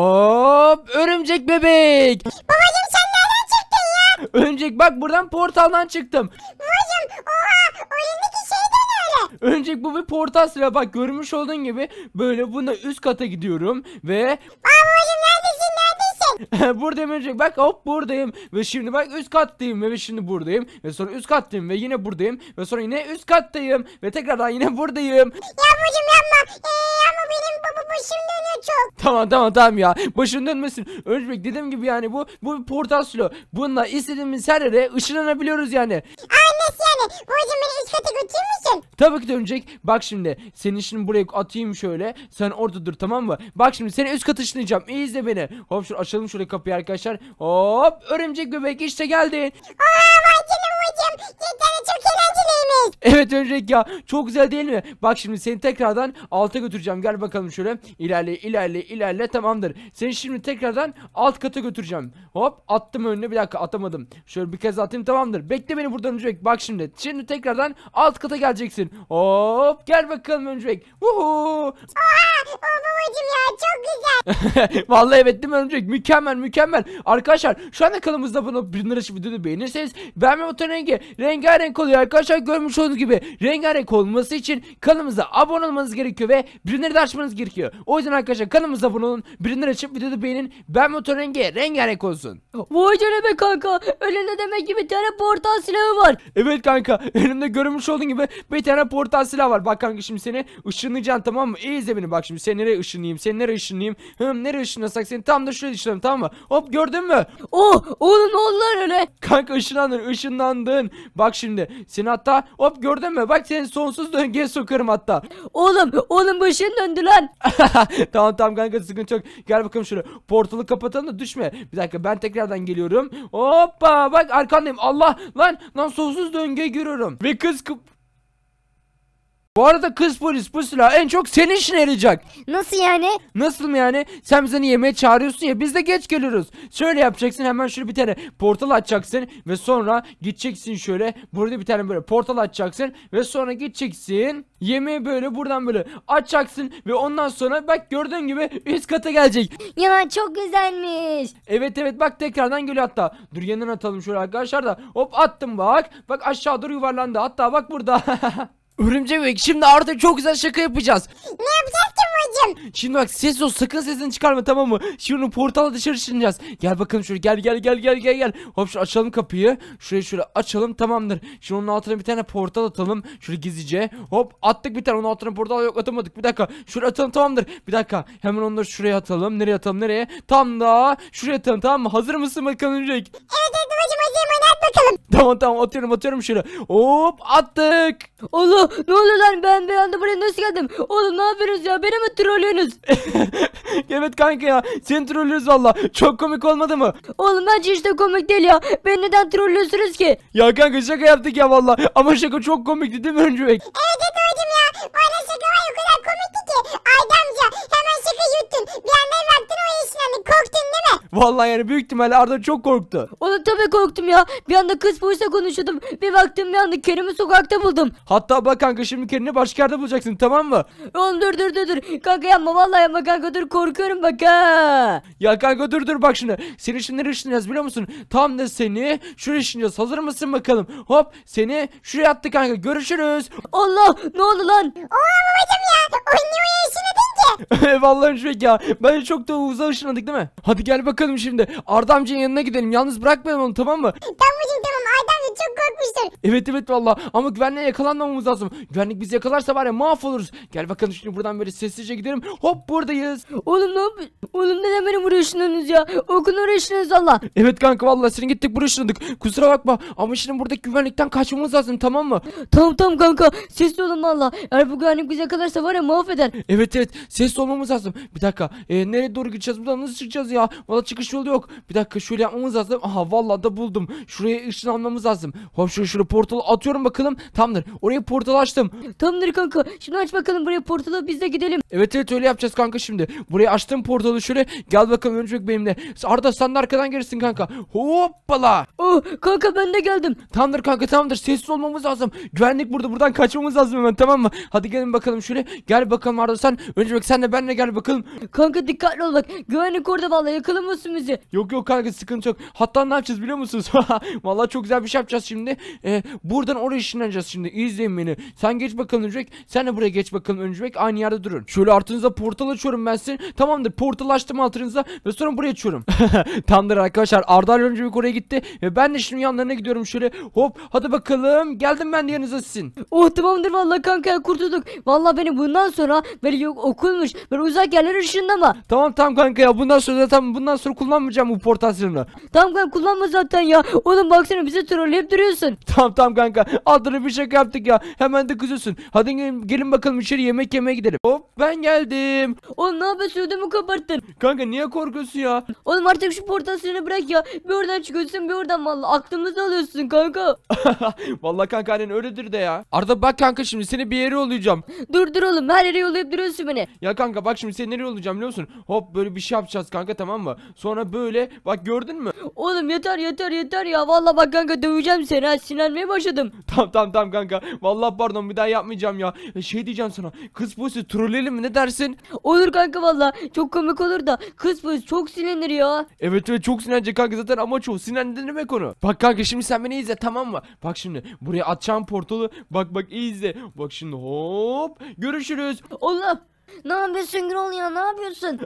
Hop örümcek bebek. Babacım sen nereden çıktın ya? Örümcek bak buradan portaldan çıktım. Babacım oha oyundaki şeyden öyle. Örümcek bu bir portal sıra bak görmüş olduğun gibi böyle buna üst kata gidiyorum ve... babacım nereden buradayım önce bak hop buradayım ve şimdi bak üst kattayım ve şimdi buradayım ve sonra üst kattayım ve yine buradayım ve sonra yine üst kattayım ve tekrardan yine buradayım. Yavrucuğum yapma. Ee, ama benim bu, bu başım dönüyor çok. Tamam tamam tamam ya. Başın dönmesin. önce bak dediğim gibi yani bu bu bir portal silo. Bununla istediğimiz her yere ışınlanabiliyoruz yani. Annesi yani. Hocam Tabii ki dönecek. Bak şimdi seni şimdi buraya atayım şöyle. Sen orada dur tamam mı? Bak şimdi seni üst kata ışınlayacağım. İyi izle beni. Hop şur açalım şöyle kapıyı arkadaşlar. Hop örümcek bebek işte geldin. Aa, Babacım cidden çok eğlenceliymiş. Evet öncek ya çok güzel değil mi? Bak şimdi seni tekrardan alta götüreceğim. Gel bakalım şöyle. İlerle ilerle ilerle tamamdır. Seni şimdi tekrardan alt kata götüreceğim. Hop attım önüne bir dakika atamadım. Şöyle bir kez atayım tamamdır. Bekle beni buradan öncek. Bak şimdi. Şimdi tekrardan alt kata geleceksin. Hop gel bakalım Örümcek. Vuhuu. Oha babacım ya çok güzel. Vallahi evet değil mi Örümcek? Mükemmel mükemmel. Arkadaşlar şu an kanalımızda bunu bir videoyu beğenirseniz beğenme butonuna rengi rengarenk oluyor arkadaşlar görmüş olduğunuz gibi. Rengarenk olması için kanalımıza abone olmanız gerekiyor ve bilinleri de açmanız gerekiyor. O yüzden arkadaşlar kanalımıza abone olun. Bilinleri açıp videoda beğenin. Ben motor rengi rengarenk olsun. Vay canına be kanka. Önünde demek ki bir tane portal silahı var. Evet kanka. Önümde görmüş olduğun gibi bir tane portal silahı var. Bak kanka şimdi seni ışınlayacağım tamam mı? İyi izle beni bak şimdi. Seni nereye ışınlayayım? Seni nereye ışınlayayım? Hım nereye ışınlasak seni tam da şöyle ışınlayayım tamam mı? Hop gördün mü? Oh oğlum ne oldu lan öyle? Kanka ışınlandın ışınlandın. Bak şimdi seni hatta hop gördün mü? Bak seni sonsuz döngüye sokarım hatta. Oğlum oğlum başın döndü lan. tamam tamam kanka sıkıntı yok. Gel bakalım şöyle portalı kapatalım da düşme. Bir dakika ben tekrardan geliyorum. Hoppa bak arkandayım. Allah lan lan sonsuz döngüye görüyorum. Ve kız bu arada kız polis bu silah en çok senin işine yarayacak. Nasıl yani? Nasıl mı yani? Sen bizi hani yemeğe çağırıyorsun ya biz de geç geliyoruz. Şöyle yapacaksın hemen şöyle bir tane portal açacaksın ve sonra gideceksin şöyle. Burada bir tane böyle portal açacaksın ve sonra gideceksin. Yemeği böyle buradan böyle açacaksın ve ondan sonra bak gördüğün gibi üst kata gelecek. Ya çok güzelmiş. Evet evet bak tekrardan geliyor hatta. Dur yanına atalım şöyle arkadaşlar da. Hop attım bak. Bak aşağı dur yuvarlandı. Hatta bak burada. Örümcek bebek şimdi artık çok güzel şaka yapacağız. Ne yapacağız ki babacım? Şimdi bak ses ol sakın sesini çıkarma tamam mı? Şimdi portala dışarı çıkacağız. Gel bakalım şöyle gel gel gel gel gel gel. Hop şu açalım kapıyı. Şurayı şöyle açalım tamamdır. Şimdi onun altına bir tane portal atalım. Şöyle gizlice. Hop attık bir tane onun altına portal yok atamadık. Bir dakika şuraya atalım tamamdır. Bir dakika hemen onları şuraya atalım. Nereye atalım nereye? Tam da şuraya atalım tamam mı? Hazır mısın bakalım Örümcek? Evet evet babacım Babacığım hadi at bakalım. Tamam tamam atıyorum atıyorum şunu. Hop attık. Allah ne oluyor lan ben bir anda buraya nasıl geldim? Oğlum ne yapıyorsunuz ya beni mi trollüyorsunuz? evet kanka ya seni trollüyoruz valla. Çok komik olmadı mı? Oğlum bence işte komik değil ya. Beni neden trollüyorsunuz ki? Ya kanka şaka yaptık ya valla. Ama şaka çok komikti değil mi Öncübek? Evet evet hocam ya. Bana şaka var o kadar komikti ki. Aydan Vallahi yani büyük ihtimalle Arda çok korktu. Ona tabii korktum ya. Bir anda kız polisle konuşuyordum. Bir baktım bir anda Kerim'i sokakta buldum. Hatta bak kanka şimdi Kerim'i başka yerde bulacaksın tamam mı? Oğlum dur dur dur dur. Kanka yapma vallahi yapma kanka dur korkuyorum bak ha. Ya kanka dur dur bak şimdi. Seni şimdi nereye ışınlayacağız biliyor musun? Tam da seni şuraya ışınlayacağız. Hazır mısın bakalım? Hop seni şuraya attı kanka. Görüşürüz. Allah ne oldu lan? Oha babacım ya. Oyun niye Vallahi pek ya. Bence çok da uzağa ışınladık değil mi? Hadi gel bakalım şimdi. Arda yanına gidelim. Yalnız bırakmayalım onu tamam mı? Tamam hocam tamam. Evet evet valla ama güvenliğe yakalanmamamız lazım. Güvenlik bizi yakalarsa var ya mahvoluruz. Gel bakalım şimdi buradan böyle sessizce gidelim. Hop buradayız. Oğlum ne Oğlum neden beni buraya ışınladınız ya? Okun oraya ışınladınız valla. Evet kanka valla senin gittik buraya ışınladık. Kusura bakma ama şimdi buradaki güvenlikten kaçmamız lazım tamam mı? Tamam tamam kanka. Sesli olun valla. Eğer bu güvenlik bizi yakalarsa var ya mahveder. Evet evet sesli olmamız lazım. Bir dakika e, nereye doğru gideceğiz buradan nasıl çıkacağız ya? Valla çıkış yolu yok. Bir dakika şöyle yapmamız lazım. Aha valla da buldum. Şuraya ışınlanmamız lazım. Hop şöyle şöyle portalı atıyorum bakalım. Tamamdır. Oraya portal açtım. Tamamdır kanka. Şimdi aç bakalım buraya portalı biz de gidelim. Evet evet öyle yapacağız kanka şimdi. Buraya açtım portalı şöyle. Gel bakalım örümcek benimle. Arda sen de arkadan gelirsin kanka. Hoppala. Oh kanka ben de geldim. Tamamdır kanka tamamdır. Sessiz olmamız lazım. Güvenlik burada. Buradan kaçmamız lazım hemen tamam mı? Hadi gelin bakalım şöyle. Gel bakalım Arda sen. Önce bak sen de benle gel bakalım. Kanka dikkatli ol bak. Güvenlik orada vallahi yakalamasın bizi. Yok yok kanka sıkıntı yok. Hatta ne yapacağız biliyor musunuz? Vallahi çok güzel bir şey yapacağız şimdi. Ee, buradan oraya ışınlanacağız şimdi. İzleyin beni. Sen geç bakalım Öncebek. Sen de buraya geç bakalım Öncebek. Aynı yerde durun. Şöyle artınıza portal açıyorum ben sizin. Tamamdır. Portal açtım altınıza ve sonra buraya açıyorum. Tamamdır arkadaşlar. Arda Öncebek oraya gitti ve ben de şimdi yanlarına gidiyorum şöyle. Hop hadi bakalım. Geldim ben de yanınıza sizin. Oh tamamdır vallahi kanka kurtulduk. Vallahi beni bundan sonra böyle yok okulmuş. Böyle uzak yerlere ışınlama. Tamam tamam kanka ya. Bundan sonra zaten bundan sonra kullanmayacağım bu portal silahını. Tamam kanka kullanma zaten ya. Oğlum baksana bize troll hep duruyorsun. Tamam Tamam kanka. Alt bir şaka yaptık ya. Hemen de kızıyorsun. Hadi gelin, gelin bakalım içeri yemek yemeye gidelim. Hop ben geldim. Oğlum ne yapıyorsun ödümü kapattın. Kanka niye korkuyorsun ya? Oğlum artık şu portasyonu bırak ya. Bir oradan çıkıyorsun bir oradan valla. Aklımızı alıyorsun kanka. Vallahi kanka annen öyledir de ya. Arda bak kanka şimdi seni bir yere yollayacağım. Dur dur oğlum her yere yollayıp duruyorsun beni. Ya kanka bak şimdi seni nereye yollayacağım biliyor musun? Hop böyle bir şey yapacağız kanka tamam mı? Sonra böyle bak gördün mü? Oğlum yeter yeter yeter ya. Valla bak kanka döveceğim seni ha. Sinan ağlamaya başladım. Tamam tamam tamam kanka. Vallahi pardon bir daha yapmayacağım ya. E, şey diyeceğim sana. Kız polisi trolleyelim mi ne dersin? Olur kanka valla. Çok komik olur da kız polis çok sinirlenir ya. Evet evet çok sinirlenecek kanka zaten amaç o sinirlendirmek konu Bak kanka şimdi sen beni izle tamam mı? Bak şimdi buraya atacağım portalı bak bak izle. Bak şimdi hop görüşürüz. Allah ne yapıyorsun Grol ya ne yapıyorsun?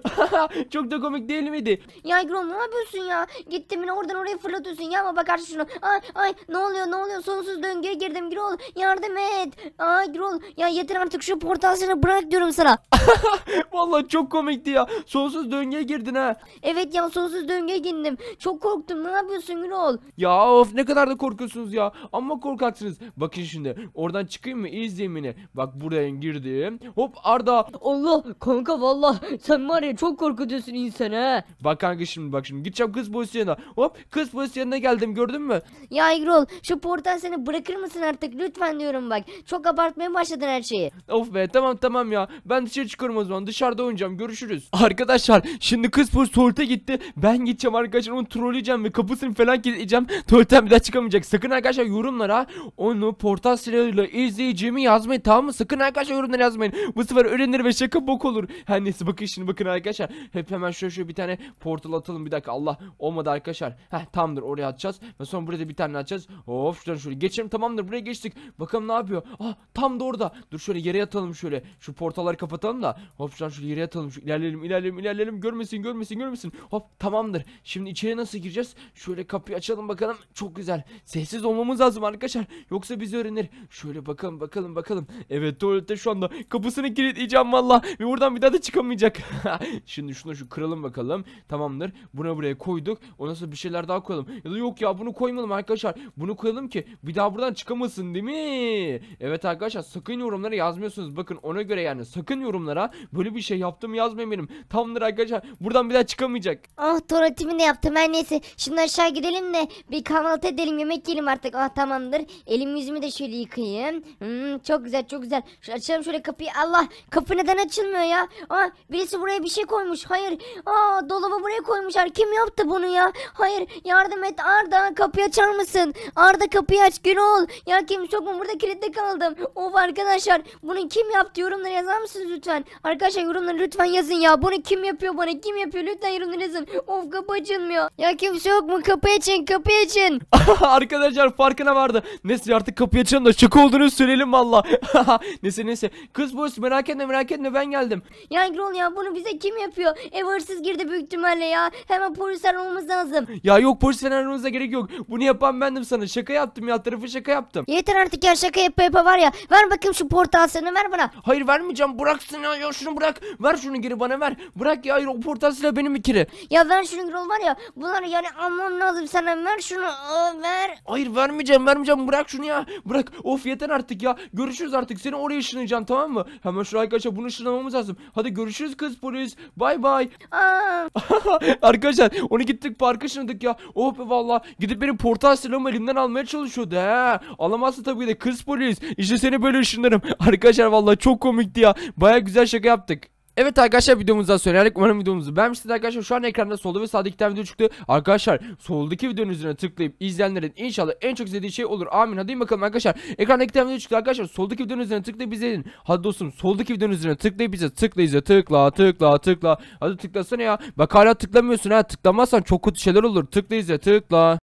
Çok da komik değil miydi? Ya Grol ne yapıyorsun ya? Gittim yine oradan oraya fırlatıyorsun ya ama bak artık şunu. Ay ay ne oluyor ne oluyor sonsuz döngüye girdim Grol yardım et. Ay Grol ya yeter artık şu portasını bırak diyorum sana. Vallahi çok komikti ya. Sonsuz döngüye girdin ha. Evet ya sonsuz döngüye girdim. Çok korktum ne yapıyorsun Grol? Ya of ne kadar da korkuyorsunuz ya. Ama korkaksınız. Bakın şimdi oradan çıkayım mı izleyeyim yine. Bak buraya girdim. Hop Arda. O Allah kanka valla sen var ya çok korkutuyorsun insanı Bak kanka şimdi bak şimdi gideceğim kız pozisyonuna. Hop kız pozisyonuna geldim gördün mü? Ya Erol şu portal seni bırakır mısın artık lütfen diyorum bak. Çok abartmaya başladın her şeyi. Of be tamam tamam ya. Ben dışarı çıkıyorum o zaman dışarıda oynayacağım görüşürüz. Arkadaşlar şimdi kız poz tuvalete gitti. Ben gideceğim arkadaşlar onu trolleyeceğim ve kapısını falan kilitleyeceğim. Tuvaletten bir daha çıkamayacak. Sakın arkadaşlar yorumlara onu portal silahıyla izleyeceğimi yazmayın tamam mı? Sakın arkadaşlar yorumlara yazmayın. Bu sefer ölenir ve şey şaka bok olur. Her neyse bakın şimdi bakın arkadaşlar. Hep hemen şöyle şöyle bir tane portal atalım bir dakika. Allah olmadı arkadaşlar. Heh tamamdır oraya atacağız. Ve sonra burada bir tane atacağız. Of şuradan şöyle geçelim tamamdır buraya geçtik. Bakalım ne yapıyor. Ah tam da orada. Dur şöyle yere yatalım şöyle. Şu portalları kapatalım da. Hop şuradan şöyle yere yatalım. Şu, ilerleyelim ilerleyelim ilerleyelim. Görmesin görmesin görmesin. Hop tamamdır. Şimdi içeri nasıl gireceğiz? Şöyle kapıyı açalım bakalım. Çok güzel. Sessiz olmamız lazım arkadaşlar. Yoksa bizi öğrenir. Şöyle bakalım bakalım bakalım. Evet tuvalette şu anda kapısını kilitleyeceğim valla. Allah ve buradan bir daha da çıkamayacak. Şimdi şunu şu kıralım bakalım. Tamamdır. Bunu buraya koyduk. Ondan sonra bir şeyler daha koyalım. Ya da yok ya bunu koymadım arkadaşlar. Bunu koyalım ki bir daha buradan çıkamasın değil mi? Evet arkadaşlar sakın yorumlara yazmıyorsunuz. Bakın ona göre yani sakın yorumlara böyle bir şey yaptım yazmayın benim. Tamamdır arkadaşlar. Buradan bir daha çıkamayacak. Ah Torat'ımı da yaptım her neyse. Şimdi aşağı gidelim de bir kahvaltı edelim yemek yiyelim artık. Ah tamamdır. Elim yüzümü de şöyle yıkayayım. Hmm, çok güzel çok güzel. Şu, açalım şöyle kapıyı. Allah kapı neden neden açılmıyor ya? Aa, birisi buraya bir şey koymuş. Hayır. Aa, dolabı buraya koymuşlar. Kim yaptı bunu ya? Hayır. Yardım et Arda. Kapıyı açar mısın? Arda kapıyı aç. Günol. Ya kim sokma burada kilitli kaldım. Of arkadaşlar. Bunu kim yaptı? Yorumları yazar mısınız lütfen? Arkadaşlar yorumları lütfen yazın ya. Bunu kim yapıyor bana? Kim yapıyor? Lütfen yorumlara yazın. Of kapı açılmıyor. Ya kimse yok mu? Kapı için. Kapı için. arkadaşlar farkına vardı. Neyse artık kapıyı açalım da şık olduğunu söyleyelim valla. neyse neyse. Kız bu merak etme merak etme de ben geldim. Ya Grol ya bunu bize kim yapıyor? Ev hırsız girdi büyük ihtimalle ya. Hemen polis aramamız lazım. Ya yok polis falan aramamıza gerek yok. Bunu yapan bendim sana. Şaka yaptım ya. Tarafı şaka yaptım. Yeter artık ya şaka yapa yapa var ya. Ver bakayım şu portal sana ver bana. Hayır vermeyeceğim. Bıraksın ya. ya şunu bırak. Ver şunu geri bana ver. Bırak ya. Hayır o portal silah benim bir Ya ver şunu Grol var ya. Bunları yani almam lazım sana. Ver şunu. Aa, ıı, ver. Hayır vermeyeceğim. Vermeyeceğim. Bırak şunu ya. Bırak. Of yeter artık ya. Görüşürüz artık. Seni oraya ışınlayacağım tamam mı? Hemen şu arkadaşlar bunu ışınlamamız lazım. Hadi görüşürüz kız polis. Bay bay. Arkadaşlar onu gittik parka ışınladık ya. Oh be valla. Gidip benim portal silahımı elimden almaya çalışıyordu he. Alamazsa tabii de kız polis. İşte seni böyle ışınlarım. Arkadaşlar valla çok komikti ya. Baya güzel şaka yaptık. Evet arkadaşlar videomuzdan sonra yani umarım videomuzu beğenmişsiniz arkadaşlar. Şu an ekranda solda ve sağda iki tane video çıktı. Arkadaşlar soldaki videonun üzerine tıklayıp izleyenlerin inşallah en çok izlediği şey olur. Amin. Hadi bakalım arkadaşlar. Ekranda iki tane video çıktı arkadaşlar. Soldaki videonun üzerine tıklayıp izleyin. Hadi dostum soldaki videonun üzerine tıklayıp izle. Tıkla izle. Tıkla tıkla tıkla. Hadi tıklasana ya. Bak hala tıklamıyorsun ha. Tıklamazsan çok kötü şeyler olur. Tıkla izle. Tıkla.